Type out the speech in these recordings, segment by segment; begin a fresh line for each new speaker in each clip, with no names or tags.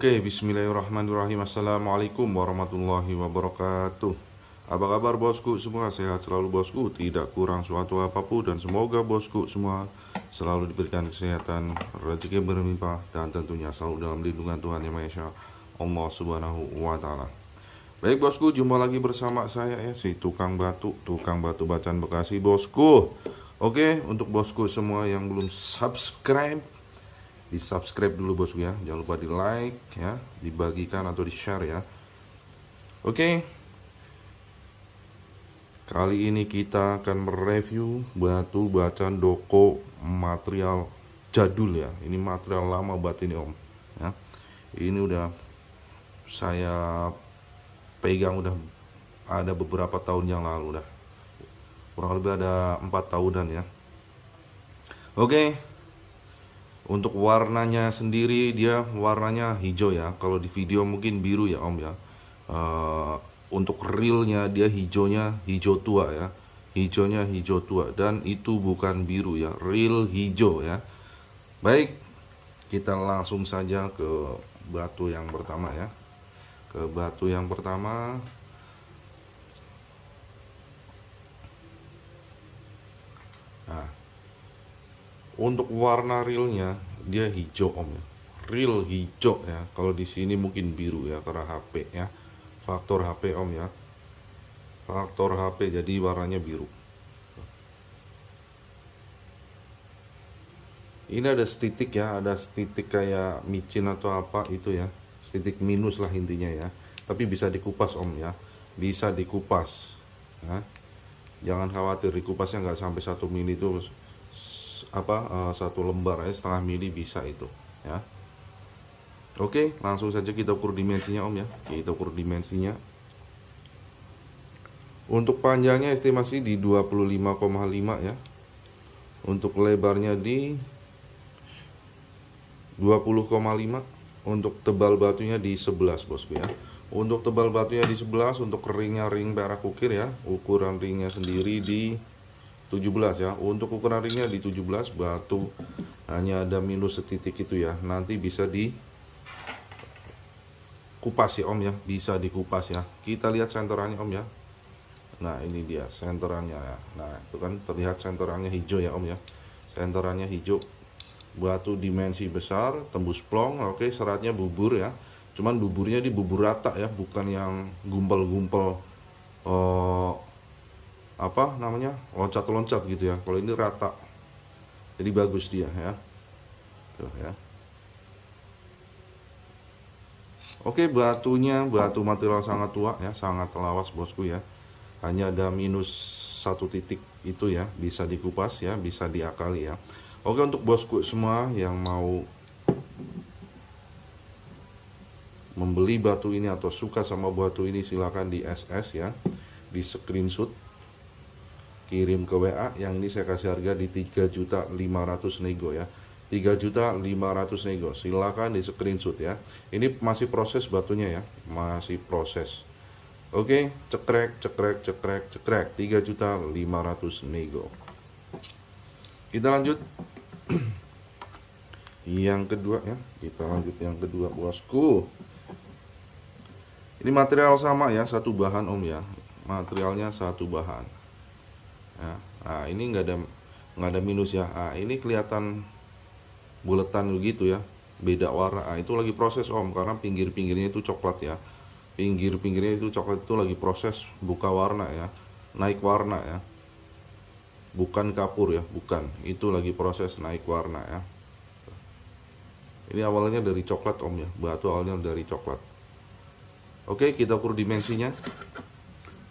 Oke, okay, bismillahirrahmanirrahim. Assalamualaikum warahmatullahi wabarakatuh. Apa kabar bosku semua? Sehat selalu bosku, tidak kurang suatu apapun dan semoga bosku semua selalu diberikan kesehatan, rezeki berlimpah dan tentunya selalu dalam lindungan Tuhan Yang Maha Esa, Allah Subhanahu wa taala. Baik bosku, jumpa lagi bersama saya ya si tukang batu, tukang batu bacaan Bekasi bosku. Oke, okay, untuk bosku semua yang belum subscribe di subscribe dulu bosku ya jangan lupa di like ya dibagikan atau di share ya oke okay. kali ini kita akan mereview batu bacaan doko material jadul ya ini material lama batu ini om ya ini udah saya pegang udah ada beberapa tahun yang lalu dah kurang lebih ada empat tahunan ya oke okay untuk warnanya sendiri dia warnanya hijau ya. Kalau di video mungkin biru ya Om ya. Uh, untuk realnya dia hijaunya hijau tua ya. Hijaunya hijau tua dan itu bukan biru ya. Real hijau ya. Baik, kita langsung saja ke batu yang pertama ya. Ke batu yang pertama Nah, untuk warna realnya dia hijau om ya real hijau ya kalau di sini mungkin biru ya karena HP ya faktor HP om ya faktor HP jadi warnanya biru ini ada setitik ya ada setitik kayak micin atau apa itu ya setitik minus lah intinya ya tapi bisa dikupas om ya bisa dikupas ya. jangan khawatir dikupasnya nggak sampai satu mili itu apa uh, satu lembar ya setengah mili bisa itu ya oke langsung saja kita ukur dimensinya om ya kita ukur dimensinya untuk panjangnya estimasi di 25,5 ya untuk lebarnya di 20,5 untuk tebal batunya di 11 bosku ya untuk tebal batunya di 11 untuk ringnya ring perak ukir ya ukuran ringnya sendiri di 17 ya untuk ukuran ringnya di 17 batu hanya ada minus setitik itu ya nanti bisa di kupas ya om ya bisa dikupas ya kita lihat senterannya om ya nah ini dia senterannya ya. nah itu kan terlihat senterannya hijau ya om ya senterannya hijau batu dimensi besar tembus plong oke seratnya bubur ya cuman buburnya di bubur rata ya bukan yang gumpel-gumpel eh, apa namanya loncat-loncat gitu ya kalau ini rata jadi bagus dia ya tuh ya oke batunya batu material sangat tua ya sangat lawas bosku ya hanya ada minus satu titik itu ya bisa dikupas ya bisa diakali ya oke untuk bosku semua yang mau membeli batu ini atau suka sama batu ini silahkan di SS ya di screenshot kirim ke WA yang ini saya kasih harga di 3.500 nego ya 3.500 nego silahkan di screenshot ya ini masih proses batunya ya masih proses Oke, cekrek, cekrek, cekrek, cekrek, 3.500 nego. Kita lanjut. yang kedua ya, kita lanjut yang kedua bosku. Ini material sama ya, satu bahan om ya. Materialnya satu bahan ya. nah, ini nggak ada nggak ada minus ya nah, ini kelihatan buletan begitu ya beda warna nah, itu lagi proses om karena pinggir-pinggirnya itu coklat ya pinggir-pinggirnya itu coklat itu lagi proses buka warna ya naik warna ya bukan kapur ya bukan itu lagi proses naik warna ya ini awalnya dari coklat om ya batu awalnya dari coklat oke kita ukur dimensinya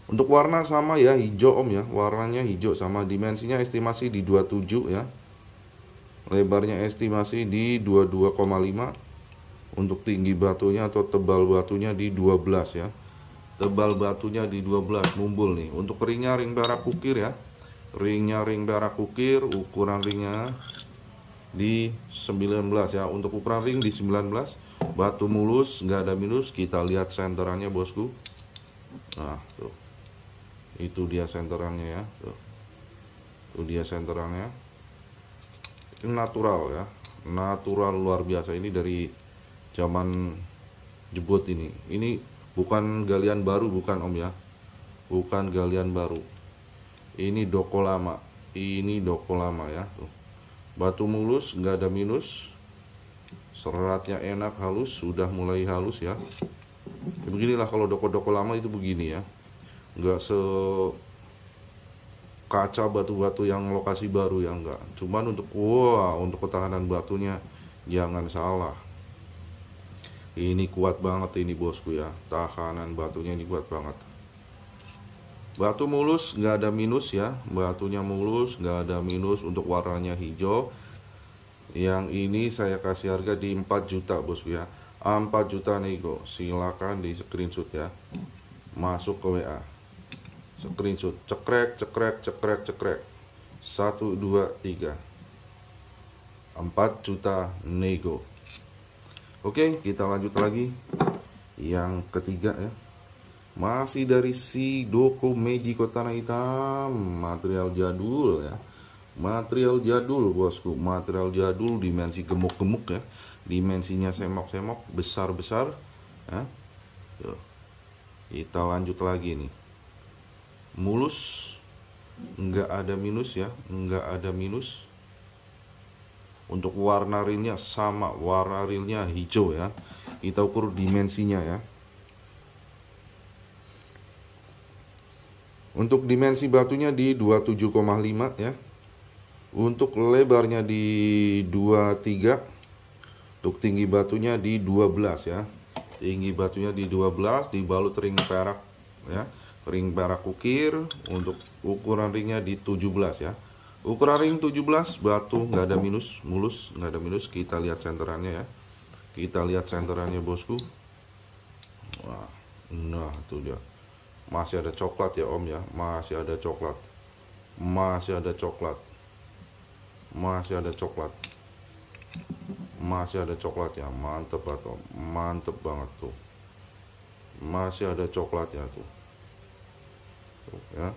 untuk warna sama ya hijau om ya, warnanya hijau sama dimensinya estimasi di 27 ya. Lebarnya estimasi di 22,5. Untuk tinggi batunya atau tebal batunya di 12 ya. Tebal batunya di 12 mumbul nih. Untuk ringnya ring bara kukir ya. Ringnya ring bara kukir, ukuran ringnya di 19 ya. Untuk ukuran ring di 19. Batu mulus, nggak ada minus. Kita lihat senterannya bosku. Nah, tuh itu dia senterannya ya tuh, itu dia senterannya ini natural ya natural luar biasa ini dari zaman jebot ini ini bukan galian baru bukan om ya bukan galian baru ini doko lama ini doko lama ya tuh batu mulus nggak ada minus seratnya enak halus sudah mulai halus ya, ya beginilah kalau doko-doko lama itu begini ya nggak se kaca batu-batu yang lokasi baru ya enggak cuman untuk wah untuk ketahanan batunya jangan salah ini kuat banget ini bosku ya tahanan batunya ini kuat banget batu mulus nggak ada minus ya batunya mulus nggak ada minus untuk warnanya hijau yang ini saya kasih harga di 4 juta bosku ya 4 juta nih nego silakan di screenshot ya masuk ke WA screenshot cekrek cekrek cekrek cekrek 1 2 3 4 juta nego Oke kita lanjut lagi yang ketiga ya masih dari si Doko Meji Kota Hitam material jadul ya material jadul bosku material jadul dimensi gemuk-gemuk ya dimensinya semok-semok besar-besar ya kita lanjut lagi nih mulus nggak ada minus ya nggak ada minus untuk warna realnya sama warna realnya hijau ya kita ukur dimensinya ya untuk dimensi batunya di 27,5 ya untuk lebarnya di 23 untuk tinggi batunya di 12 ya tinggi batunya di 12 dibalut ring perak ya ring barak ukir untuk ukuran ringnya di 17 ya ukuran ring 17 batu nggak ada minus mulus nggak ada minus kita lihat senterannya ya kita lihat senterannya bosku Wah, nah itu dia masih ada coklat ya om ya masih ada coklat masih ada coklat masih ada coklat masih ada coklat ya mantep banget om mantep banget tuh masih ada coklat ya tuh Gitu, ya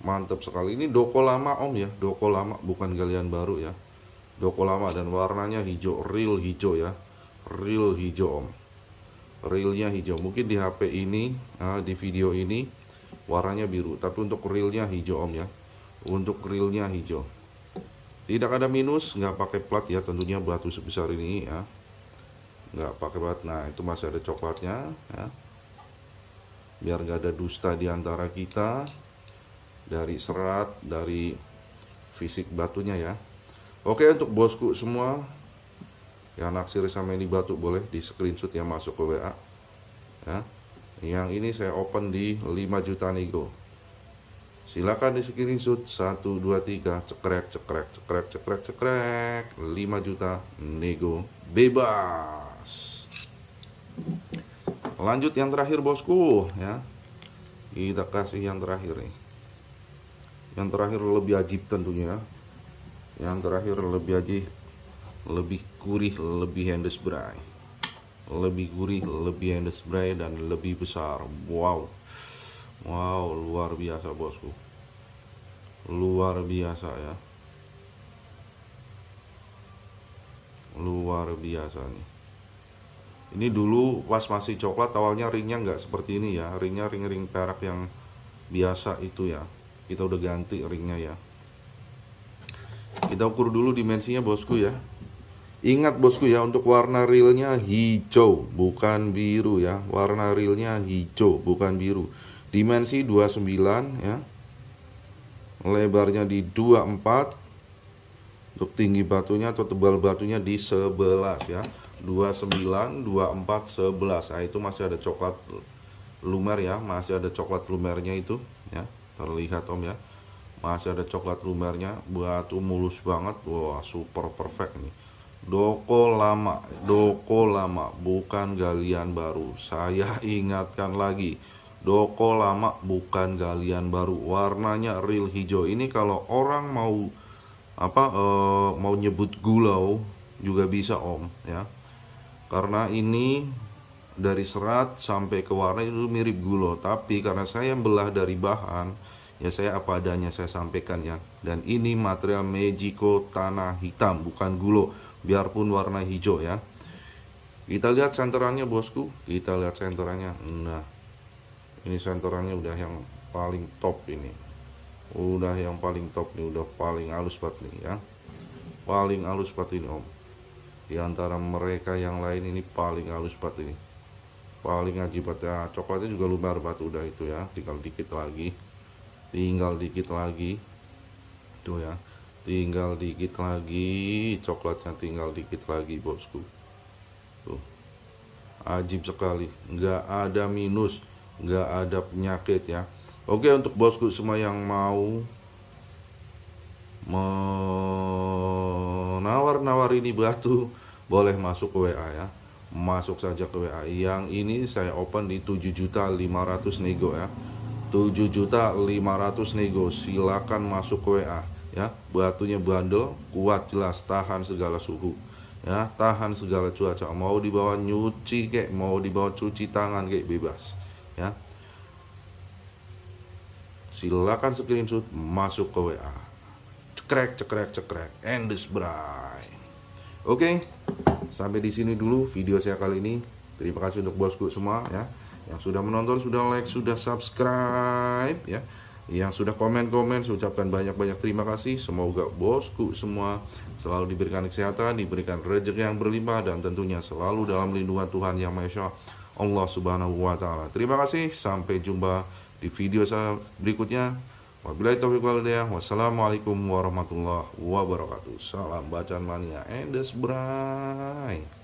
mantap sekali ini doko lama om ya doko lama bukan galian baru ya doko lama dan warnanya hijau real hijau ya real hijau om realnya hijau mungkin di HP ini nah, di video ini warnanya biru tapi untuk realnya hijau om ya untuk realnya hijau tidak ada minus nggak pakai plat ya tentunya batu sebesar ini ya nggak pakai plat nah itu masih ada coklatnya ya biar gak ada dusta di antara kita dari serat dari fisik batunya ya oke untuk bosku semua yang naksir sama ini batu boleh di screenshot yang masuk ke WA ya yang ini saya open di 5 juta nego silakan di screenshot 1 2 3 cekrek cekrek cekrek cekrek cekrek 5 juta nego bebas lanjut yang terakhir bosku ya kita kasih yang terakhir nih yang terakhir lebih ajib tentunya yang terakhir lebih ajib lebih gurih lebih spray lebih gurih lebih spray dan lebih besar wow wow luar biasa bosku luar biasa ya luar biasa nih ini dulu pas masih coklat awalnya ringnya nggak seperti ini ya ringnya ring-ring perak yang biasa itu ya kita udah ganti ringnya ya kita ukur dulu dimensinya bosku ya ingat bosku ya untuk warna realnya hijau bukan biru ya warna realnya hijau bukan biru dimensi 29 ya lebarnya di 24 untuk tinggi batunya atau tebal batunya di 11 ya 29 24 11 nah itu masih ada coklat lumer ya masih ada coklat lumernya itu ya terlihat om ya masih ada coklat lumernya batu mulus banget wah super perfect nih doko lama doko lama bukan galian baru saya ingatkan lagi doko lama bukan galian baru warnanya real hijau ini kalau orang mau apa e, mau nyebut gulau juga bisa om ya karena ini dari serat sampai ke warna itu mirip gulo tapi karena saya belah dari bahan ya saya apa adanya saya sampaikan ya dan ini material mejiko tanah hitam bukan gulo biarpun warna hijau ya kita lihat senterannya bosku kita lihat senterannya nah ini senterannya udah yang paling top ini udah yang paling top nih udah paling halus banget nih ya paling halus banget ini om di antara mereka yang lain ini paling halus banget ini paling ajib banget ya ah, coklatnya juga lumer banget udah itu ya tinggal dikit lagi tinggal dikit lagi tuh ya tinggal dikit lagi coklatnya tinggal dikit lagi bosku tuh ajib sekali nggak ada minus nggak ada penyakit ya oke untuk bosku semua yang mau mau nawar nawar ini batu boleh masuk ke WA ya masuk saja ke WA yang ini saya open di 7 juta 500 nego ya 7 juta 500 nego silakan masuk ke WA ya batunya bandel kuat jelas tahan segala suhu ya tahan segala cuaca mau dibawa nyuci kek mau dibawa cuci tangan kek bebas ya silakan screenshot masuk ke WA cekrek cekrek cekrek and this oke okay, sampai di sini dulu video saya kali ini terima kasih untuk bosku semua ya yang sudah menonton sudah like sudah subscribe ya yang sudah komen-komen saya ucapkan banyak-banyak terima kasih semoga bosku semua selalu diberikan kesehatan diberikan rezeki yang berlimpah dan tentunya selalu dalam lindungan Tuhan yang Maha Esa Allah Subhanahu wa taala. Terima kasih sampai jumpa di video saya berikutnya. Wabillahi taufiq wal Wassalamualaikum warahmatullahi wabarakatuh. Salam bacaan mania endes bray.